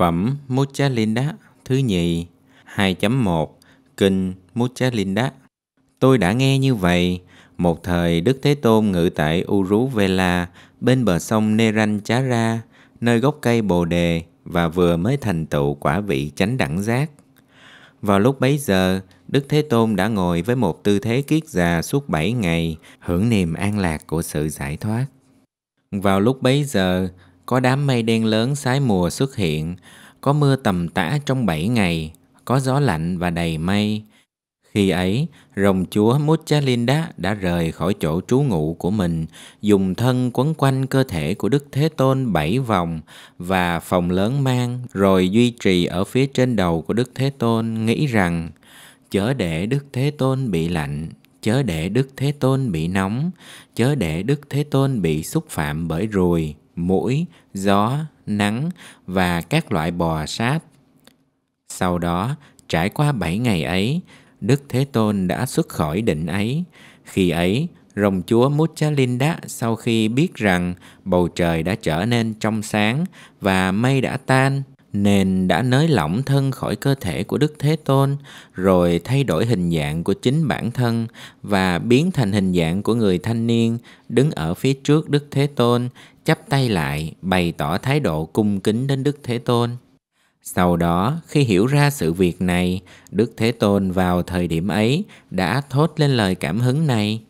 Phẩm Mochalinda thứ nhì 2.1 Kinh Mochalinda Tôi đã nghe như vậy, một thời Đức Thế Tôn ngự tại Uruvela bên bờ sông Neranchara, nơi gốc cây Bồ Đề và vừa mới thành tựu quả vị chánh đẳng giác. Vào lúc bấy giờ, Đức Thế Tôn đã ngồi với một tư thế kiết già suốt bảy ngày, hưởng niềm an lạc của sự giải thoát. Vào lúc bấy giờ, có đám mây đen lớn sái mùa xuất hiện, có mưa tầm tã trong bảy ngày, có gió lạnh và đầy mây. Khi ấy, rồng chúa Muchalinda đã rời khỏi chỗ trú ngụ của mình, dùng thân quấn quanh cơ thể của Đức Thế Tôn bảy vòng và phòng lớn mang, rồi duy trì ở phía trên đầu của Đức Thế Tôn nghĩ rằng chớ để Đức Thế Tôn bị lạnh, chớ để Đức Thế Tôn bị nóng, chớ để Đức Thế Tôn bị xúc phạm bởi ruồi, mũi, gió, nắng và các loại bò sát. Sau đó, trải qua bảy ngày ấy, Đức Thế Tôn đã xuất khỏi định ấy. Khi ấy, rồng chúa Muchalinda sau khi biết rằng bầu trời đã trở nên trong sáng và mây đã tan, nên đã nới lỏng thân khỏi cơ thể của Đức Thế Tôn, rồi thay đổi hình dạng của chính bản thân và biến thành hình dạng của người thanh niên đứng ở phía trước Đức Thế Tôn, chắp tay lại, bày tỏ thái độ cung kính đến Đức Thế Tôn. Sau đó, khi hiểu ra sự việc này, Đức Thế Tôn vào thời điểm ấy đã thốt lên lời cảm hứng này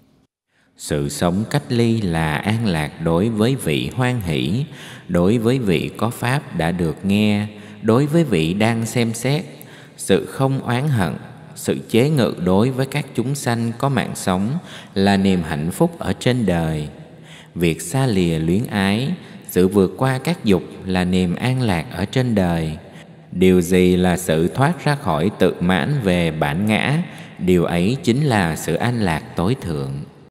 sự sống cách ly là an lạc đối với vị hoan hỷ đối với vị có pháp đã được nghe đối với vị đang xem xét sự không oán hận sự chế ngự đối với các chúng sanh có mạng sống là niềm hạnh phúc ở trên đời việc xa lìa luyến ái sự vượt qua các dục là niềm an lạc ở trên đời điều gì là sự thoát ra khỏi tự mãn về bản ngã điều ấy chính là sự an lạc tối thượng